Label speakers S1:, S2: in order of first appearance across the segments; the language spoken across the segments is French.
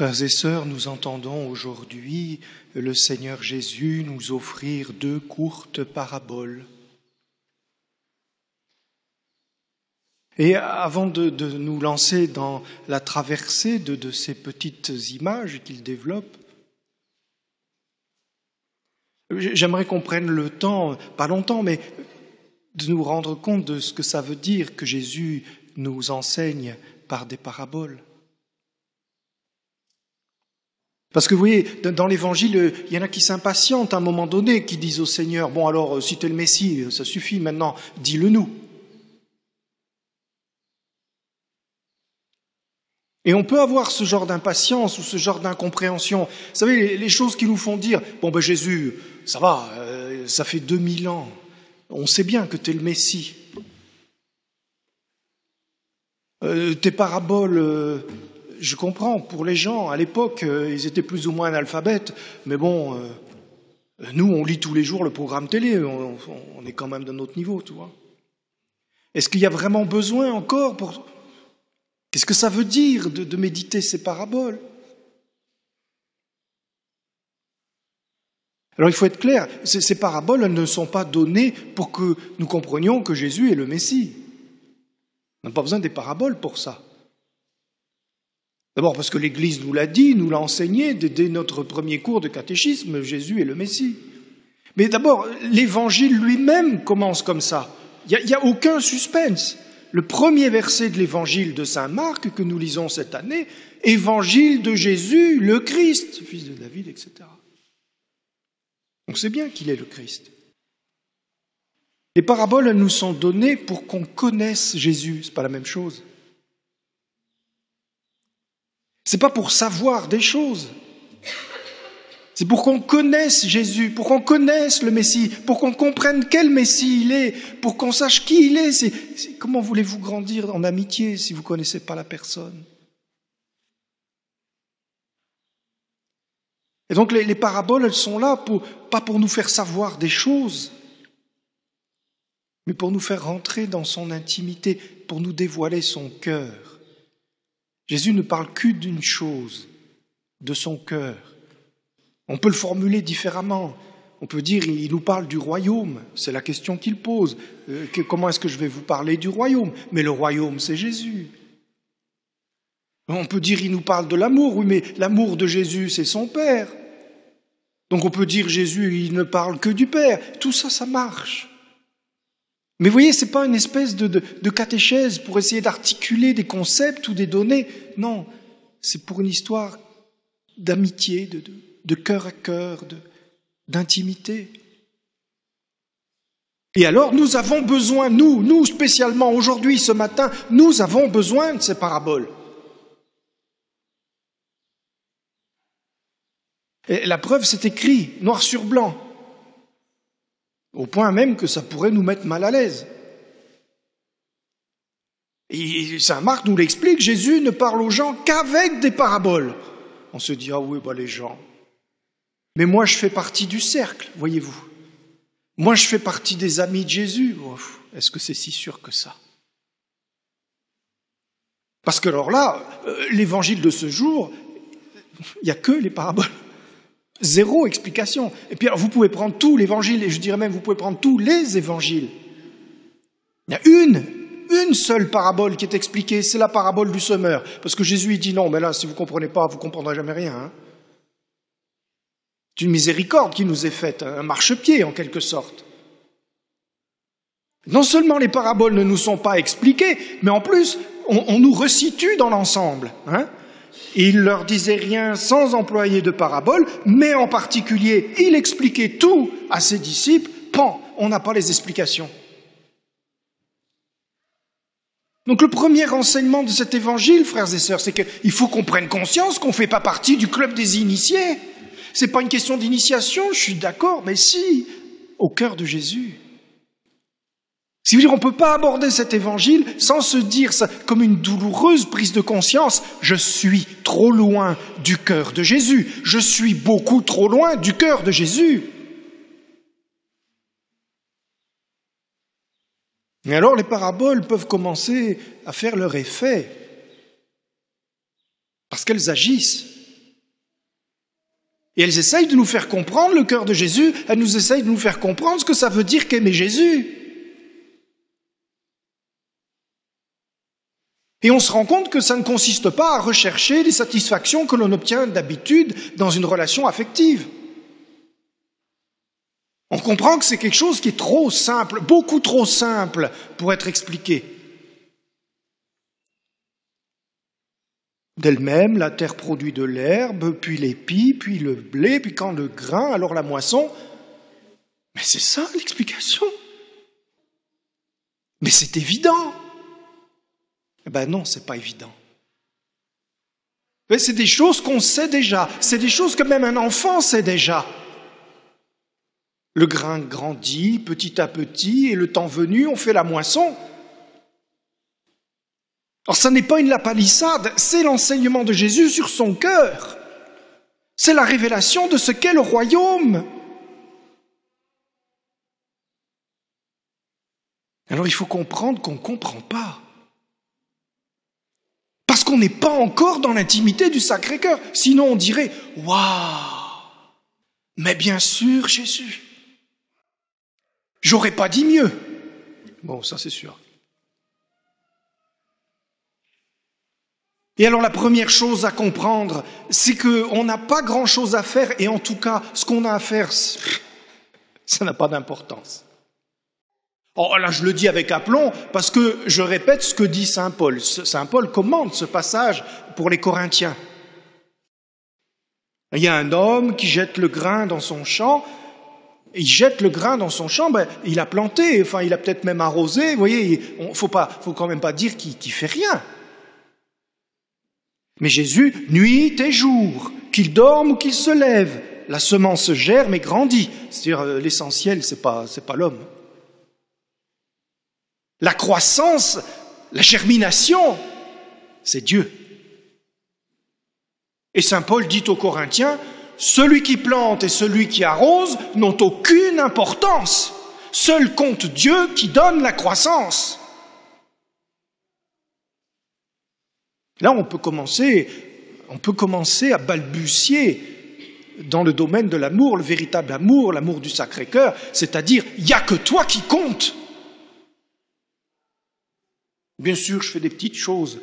S1: Frères et sœurs, nous entendons aujourd'hui le Seigneur Jésus nous offrir deux courtes paraboles. Et avant de, nous lancer dans la traversée de, de ces petites images qu'il développe, J'aimerais qu'on prenne le temps, pas longtemps, mais de nous rendre compte de ce que ça veut dire que Jésus nous enseigne par des paraboles. Parce que vous voyez, dans l'évangile, il y en a qui s'impatientent à un moment donné, qui disent au Seigneur, bon alors, euh, si tu es le Messie, euh, ça suffit maintenant, dis-le nous. Et on peut avoir ce genre d'impatience ou ce genre d'incompréhension. Vous savez, les choses qui nous font dire, bon ben Jésus, ça va, euh, ça fait 2000 ans, on sait bien que tu es le Messie. tes paraboles je comprends, pour les gens, à l'époque, euh, ils étaient plus ou moins analphabètes, mais bon, euh, nous, on lit tous les jours le programme télé, on, est quand même d'un autre niveau, tu vois. Est-ce qu'il y a vraiment besoin encore pour... Qu'est-ce que ça veut dire de, méditer ces paraboles Alors il faut être clair, ces, ces, paraboles, elles ne sont pas données pour que nous comprenions que Jésus est le Messie. On n'a pas besoin des paraboles pour ça. D'abord parce que l'Église nous l'a dit, nous l'a enseigné dès notre premier cours de catéchisme, Jésus est le Messie. Mais d'abord, l'Évangile lui-même commence comme ça. Il n'y a, aucun suspense. Le premier verset de l'Évangile de Saint Marc que nous lisons cette année, Évangile de Jésus, le Christ, fils de David, etc. On sait bien qu'il est le Christ. Les paraboles, nous sont données pour qu'on connaisse Jésus, n'est pas la même chose. C'est pas pour savoir des choses. C'est pour qu'on connaisse Jésus, pour qu'on connaisse le Messie, pour qu'on comprenne quel Messie il est, pour qu'on sache qui il est. comment voulez-vous grandir en amitié si vous ne connaissez pas la personne Et donc les, les, paraboles, elles sont là pour, pas pour nous faire savoir des choses, mais pour nous faire rentrer dans son intimité, pour nous dévoiler son cœur. Jésus ne parle que d'une chose, de son cœur. On peut le formuler différemment. On peut dire, il nous parle du royaume, c'est la question qu'il pose. Euh, comment est-ce que je vais vous parler du royaume Mais le royaume, c'est Jésus. On peut dire, il nous parle de l'amour, oui, mais l'amour de Jésus, c'est son Père. Donc on peut dire, Jésus, il ne parle que du Père. Tout ça, ça marche. Mais vous voyez, ce n'est pas une espèce de, de, catéchèse pour essayer d'articuler des concepts ou des données. Non, c'est pour une histoire d'amitié, de, cœur à cœur, d'intimité. Et alors, nous avons besoin, nous, nous spécialement, aujourd'hui, ce matin, nous avons besoin de ces paraboles. la preuve, c'est écrit, noir sur blanc au point même que ça pourrait nous mettre mal à l'aise. Et Saint Marc nous l'explique, Jésus ne parle aux gens qu'avec des paraboles. On se dit, ah oui, bah les gens. Mais moi, je fais partie du cercle, voyez-vous. Moi, je fais partie des amis de Jésus. Oh, est-ce que c'est si sûr que ça Parce que alors là, euh, l'évangile de ce jour, il n'y a que les paraboles. Zéro explication. Et puis vous pouvez prendre tout l'évangile, et je dirais même vous pouvez prendre tous les évangiles. Il y a une, une seule parabole qui est expliquée, c'est la parabole du semeur. Parce que Jésus il dit non, mais là, si vous ne comprenez pas, vous ne comprendrez jamais rien. Hein. C'est une miséricorde qui nous est faite, un marchepied en quelque sorte. Non seulement les paraboles ne nous sont pas expliquées, mais en plus, on, nous resitue dans l'ensemble. Hein. Il leur disait rien sans employer de paraboles, mais en particulier, il expliquait tout à ses disciples. Pan, on n'a pas les explications. Donc le premier enseignement de cet évangile, frères et sœurs, c'est qu'il faut qu'on prenne conscience qu'on ne fait pas partie du club des initiés. Ce n'est pas une question d'initiation, je suis d'accord, mais si, au cœur de Jésus cest à dire ne peut pas aborder cet évangile sans se dire ça, comme une douloureuse prise de conscience, je suis trop loin du cœur de Jésus, je suis beaucoup trop loin du cœur de Jésus. Et alors les paraboles peuvent commencer à faire leur effet, parce qu'elles agissent. Et elles essayent de nous faire comprendre le cœur de Jésus, elles nous essayent de nous faire comprendre ce que ça veut dire qu'aimer Jésus. Et on se rend compte que ça ne consiste pas à rechercher les satisfactions que l'on obtient d'habitude dans une relation affective. On comprend que c'est quelque chose qui est trop simple, beaucoup trop simple pour être expliqué. D'elle-même, la terre produit de l'herbe, puis l'épi, puis le blé, puis quand le grain, alors la moisson. Mais c'est ça l'explication. Mais c'est évident. Eh ben non, c'est pas évident. Mais c'est des choses qu'on sait déjà, c'est des choses que même un enfant sait déjà. Le grain grandit petit à petit et le temps venu, on fait la moisson. Alors ça n'est pas une lapalissade, c'est l'enseignement de Jésus sur son cœur. C'est la révélation de ce qu'est le royaume. Alors il faut comprendre qu'on ne comprend pas qu'on n'est pas encore dans l'intimité du Sacré-Cœur. Sinon, on dirait Waouh Mais bien sûr, Jésus J'aurais pas dit mieux. Bon, ça c'est sûr. Et alors la première chose à comprendre, c'est qu'on n'a pas grand-chose à faire, et en tout cas, ce qu'on a à faire, ça n'a pas d'importance. Oh, là, je le dis avec aplomb parce que je répète ce que dit Saint Paul. Saint Paul commande ce passage pour les Corinthiens. Il y a un homme qui jette le grain dans son champ. Il jette le grain dans son champ, ben, il a planté, enfin il a peut-être même arrosé. Vous voyez, il ne faut, quand même pas dire qu'il fait rien. Mais Jésus, nuit et jour, qu'il dorme ou qu'il se lève, la semence germe et grandit. C'est-à-dire euh, l'essentiel, ce n'est pas l'homme. La croissance, la germination, c'est Dieu. Et Saint Paul dit aux Corinthiens, celui qui plante et celui qui arrose n'ont aucune importance. Seul compte Dieu qui donne la croissance. Là, on peut commencer, on peut commencer à balbutier dans le domaine de l'amour, le véritable amour, l'amour du Sacré-Cœur, c'est-à-dire, il n'y a que toi qui comptes. Bien sûr, je fais des petites choses.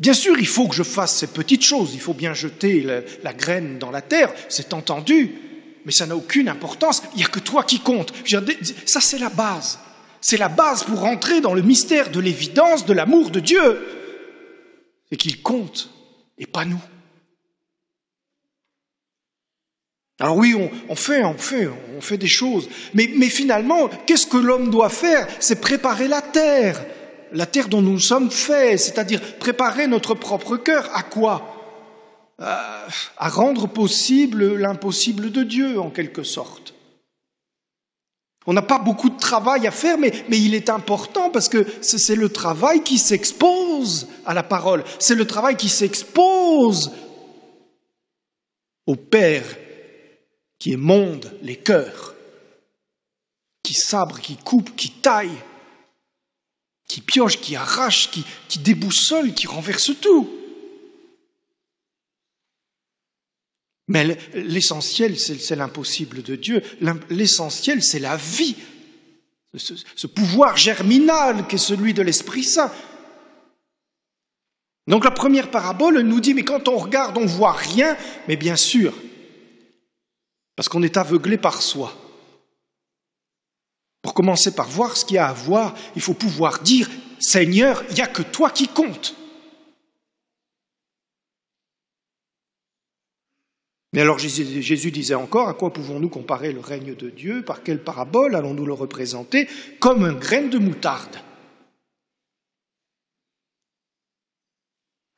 S1: Bien sûr, il faut que je fasse ces petites choses. Il faut bien jeter la, graine dans la terre, c'est entendu. Mais ça n'a aucune importance. Il n'y a que toi qui compte. Ça, c'est la base. C'est la base pour entrer dans le mystère de l'évidence, de l'amour de Dieu. C'est qu'il compte, et pas nous. Alors oui, on, fait, on fait, on fait des choses. mais finalement, qu'est-ce que l'homme doit faire C'est préparer la terre la terre dont nous sommes faits, c'est-à-dire préparer notre propre cœur à quoi euh, à, rendre possible l'impossible de Dieu, en quelque sorte. On n'a pas beaucoup de travail à faire, mais, mais il est important parce que c'est le travail qui s'expose à la parole, c'est le travail qui s'expose au Père qui émonde les cœurs, qui sabre, qui coupe, qui taille, qui pioche, qui arrache, qui, qui déboussole, qui renverse tout. Mais l'essentiel, c'est l'impossible de Dieu. L'essentiel, c'est la vie, ce, pouvoir germinal qui est celui de l'Esprit Saint. Donc la première parabole nous dit, mais quand on regarde, on voit rien, mais bien sûr, parce qu'on est aveuglé par soi. Pour commencer par voir ce qu'il y a à voir, il faut pouvoir dire, Seigneur, il n'y a que toi qui compte. Mais alors Jésus disait encore, à quoi pouvons-nous comparer le règne de Dieu Par quelle parabole allons-nous le représenter Comme une graine de moutarde.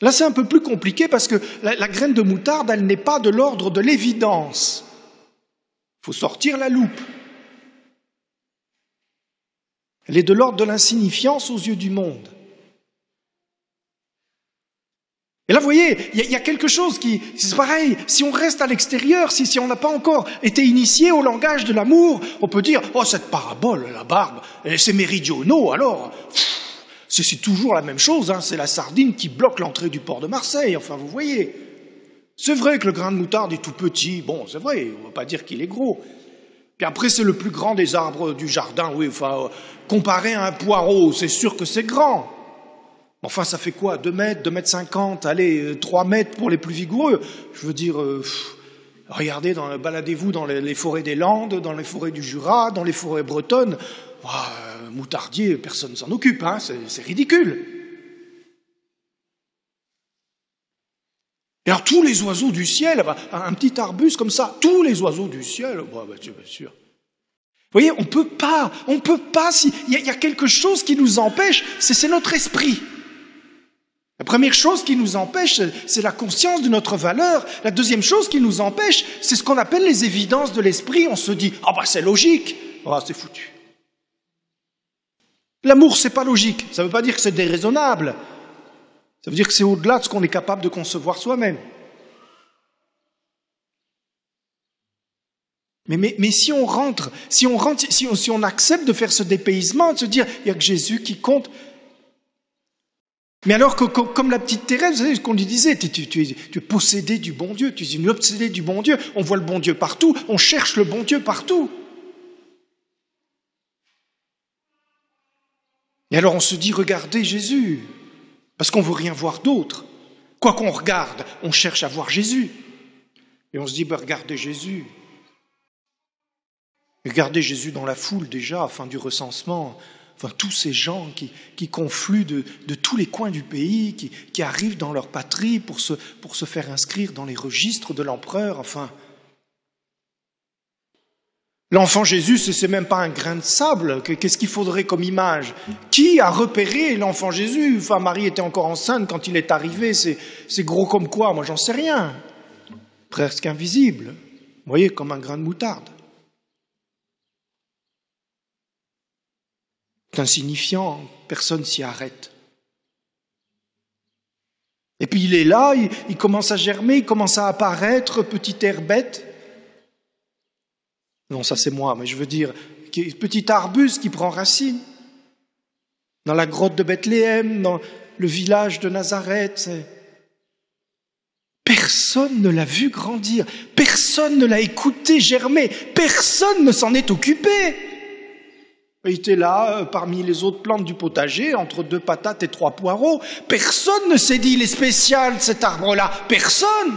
S1: Là, c'est un peu plus compliqué parce que la, la graine de moutarde, elle n'est pas de l'ordre de l'évidence. Il faut sortir la loupe. Elle est de l'ordre de l'insignifiance aux yeux du monde. Et là, vous voyez, il y, a quelque chose qui, c'est pareil, si on reste à l'extérieur, si, on n'a pas encore été initié au langage de l'amour, on peut dire, oh, cette parabole, la barbe, c'est méridionaux, alors, c'est toujours la même chose, hein. c'est la sardine qui bloque l'entrée du port de Marseille, enfin, vous voyez. C'est vrai que le grain de moutarde est tout petit, bon, c'est vrai, on ne va pas dire qu'il est gros, puis après, c'est le plus grand des arbres du jardin. Oui, enfin, euh, comparé à un poireau, c'est sûr que c'est grand. Enfin, ça fait quoi 2 mètres, Deux mètres cinquante allez, euh, trois mètres pour les plus vigoureux. Je veux dire, euh, regardez, baladez-vous dans les, forêts des Landes, dans les forêts du Jura, dans les forêts bretonnes. moutardier, personne ne s'en occupe, hein, c'est ridicule. Et alors tous les oiseaux du ciel, un petit arbuste comme ça, tous les oiseaux du ciel, oh, bah, bah bien sûr. Vous voyez, on peut pas, on peut pas, il si, y, y, a quelque chose qui nous empêche, c'est notre esprit. La première chose qui nous empêche, c'est la conscience de notre valeur. La deuxième chose qui nous empêche, c'est ce qu'on appelle les évidences de l'esprit. On se dit, ah bah c'est logique, ah c'est foutu. L'amour, c'est pas logique. Ça ne veut pas dire que c'est déraisonnable. Ça veut dire que c'est au-delà de ce qu'on est capable de concevoir soi-même. Mais, mais, si on rentre, si on, rentre si, on, on accepte de faire ce dépaysement, de se dire, il n'y a que Jésus qui compte. Mais alors que, comme la petite Thérèse, vous savez ce qu'on lui disait, tu, tu, es, possédé du bon Dieu, tu es une du bon Dieu, on voit le bon Dieu partout, on cherche le bon Dieu partout. Et alors on se dit, regardez Jésus, parce qu'on ne veut rien voir d'autre. Quoi qu'on regarde, on cherche à voir Jésus. Et on se dit, ben, regardez Jésus. Regardez Jésus dans la foule déjà, fin du recensement. Enfin, tous ces gens qui, confluent de, tous les coins du pays, qui, arrivent dans leur patrie pour se, pour se faire inscrire dans les registres de l'empereur. Enfin, L'enfant Jésus, ce n'est même pas un grain de sable. Qu'est-ce qu'il faudrait comme image Qui a repéré l'enfant Jésus Enfin, Marie était encore enceinte quand il est arrivé. C'est gros comme quoi Moi, j'en sais rien. Presque invisible. Vous voyez, comme un grain de moutarde. C'est insignifiant. Personne s'y arrête. Et puis il est là, il, commence à germer, il commence à apparaître, petite bête. Non, ça c'est moi, mais je veux dire, petit arbuste qui prend racine dans la grotte de Bethléem, dans le village de Nazareth. Personne ne l'a vu grandir, personne ne l'a écouté germer, personne ne s'en est occupé. Il était là euh, parmi les autres plantes du potager, entre deux patates et trois poireaux. Personne ne s'est dit, il est spécial cet arbre-là, personne.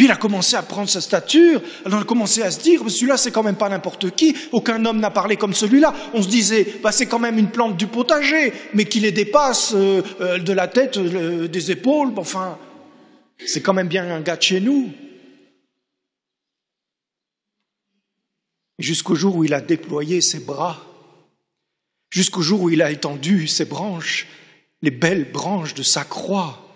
S1: puis il a commencé à prendre sa stature, on a commencé à se dire, celui-là c'est quand même pas n'importe qui, aucun homme n'a parlé comme celui-là. On se disait, bah, c'est quand même une plante du potager, mais qui les dépasse euh, euh, de la tête, euh, des épaules, enfin, c'est quand même bien un gars de chez nous. Jusqu'au jour où il a déployé ses bras, jusqu'au jour où il a étendu ses branches, les belles branches de sa croix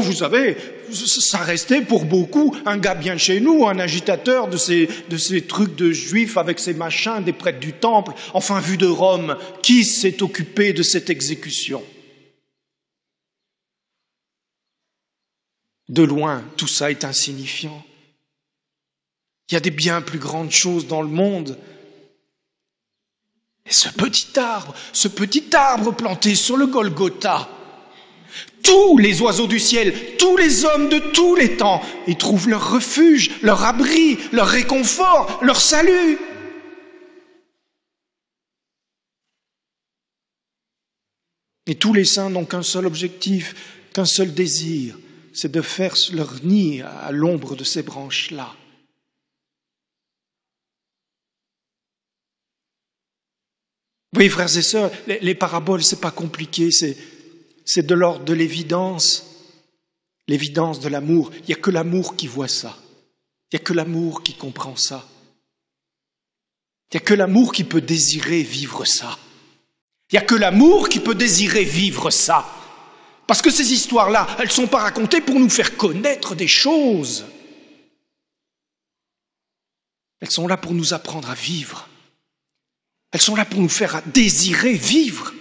S1: vous savez, ça restait pour beaucoup un gars bien chez nous, un agitateur de ces, de ces trucs de juifs avec ces machins des prêtres du temple. Enfin, vu de Rome, qui s'est occupé de cette exécution De loin, tout ça est insignifiant. Il y a des bien plus grandes choses dans le monde. Et ce petit arbre, ce petit arbre planté sur le Golgotha, tous les oiseaux du ciel, tous les hommes de tous les temps y trouvent leur refuge, leur abri, leur réconfort, leur salut. Et tous les saints n'ont qu'un seul objectif, qu'un seul désir, c'est de faire leur nid à l'ombre de ces branches-là. Oui, frères et sœurs, les, les paraboles, c'est pas compliqué, c'est c'est de l'ordre de l'évidence, l'évidence de l'amour. Il n'y a que l'amour qui voit ça. Il n'y a que l'amour qui comprend ça. Il n'y a que l'amour qui peut désirer vivre ça. Il n'y a que l'amour qui peut désirer vivre ça. Parce que ces histoires-là, elles ne sont pas racontées pour nous faire connaître des choses. Elles sont là pour nous apprendre à vivre. Elles sont là pour nous faire désirer vivre.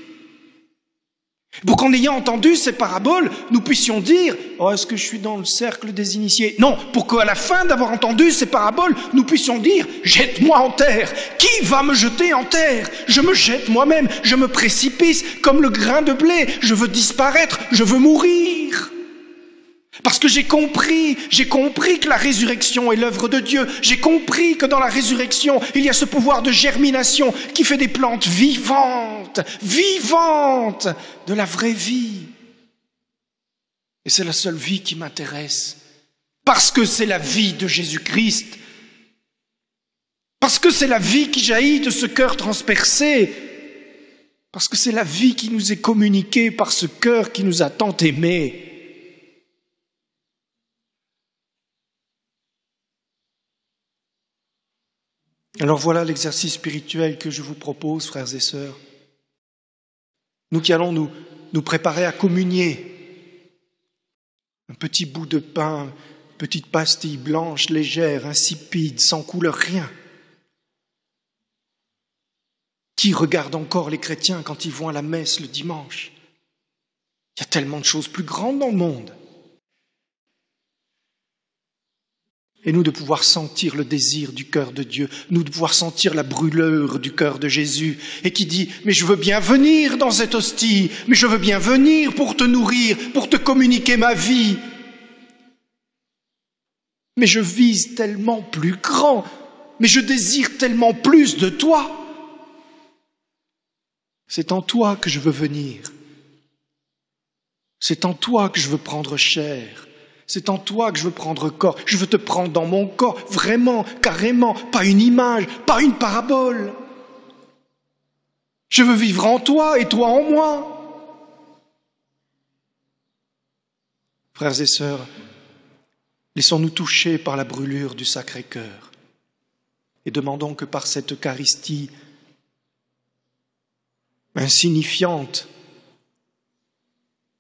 S1: Pour qu'en ayant entendu ces paraboles, nous puissions dire oh, Est-ce que je suis dans le cercle des initiés Non, pour qu'à la fin d'avoir entendu ces paraboles, nous puissions dire Jette-moi en terre Qui va me jeter en terre Je me jette moi-même, je me précipice comme le grain de blé, je veux disparaître, je veux mourir parce que j'ai compris, j'ai compris que la résurrection est l'œuvre de Dieu. J'ai compris que dans la résurrection, il y a ce pouvoir de germination qui fait des plantes vivantes, vivantes de la vraie vie. Et c'est la seule vie qui m'intéresse. Parce que c'est la vie de Jésus-Christ. Parce que c'est la vie qui jaillit de ce cœur transpercé. Parce que c'est la vie qui nous est communiquée par ce cœur qui nous a tant aimés. Alors voilà l'exercice spirituel que je vous propose, frères et sœurs. Nous qui allons nous, préparer à communier. Un petit bout de pain, une petite pastille blanche, légère, insipide, sans couleur, rien. Qui regarde encore les chrétiens quand ils vont à la messe le dimanche Il y a tellement de choses plus grandes dans le monde. et nous de pouvoir sentir le désir du cœur de Dieu, nous de pouvoir sentir la brûleur du cœur de Jésus, et qui dit, mais je veux bien venir dans cette hostie, mais je veux bien venir pour te nourrir, pour te communiquer ma vie. Mais je vise tellement plus grand, mais je désire tellement plus de toi. C'est en toi que je veux venir. C'est en toi que je veux prendre chair. C'est en toi que je veux prendre corps. Je veux te prendre dans mon corps, vraiment, carrément, pas une image, pas une parabole. Je veux vivre en toi et toi en moi. Frères et sœurs, laissons-nous toucher par la brûlure du Sacré-Cœur et demandons que par cette Eucharistie insignifiante,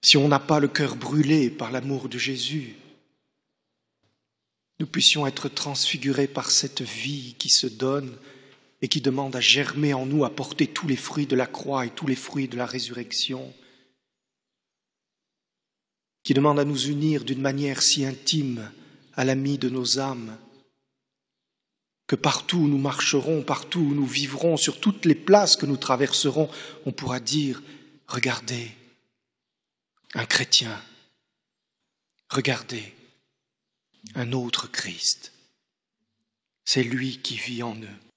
S1: si on n'a pas le cœur brûlé par l'amour de Jésus, nous puissions être transfigurés par cette vie qui se donne et qui demande à germer en nous, à porter tous les fruits de la croix et tous les fruits de la résurrection, qui demande à nous unir d'une manière si intime à l'ami de nos âmes, que partout où nous marcherons, partout où nous vivrons, sur toutes les places que nous traverserons, on pourra dire, regardez, un chrétien. Regardez, un autre Christ. C'est lui qui vit en eux.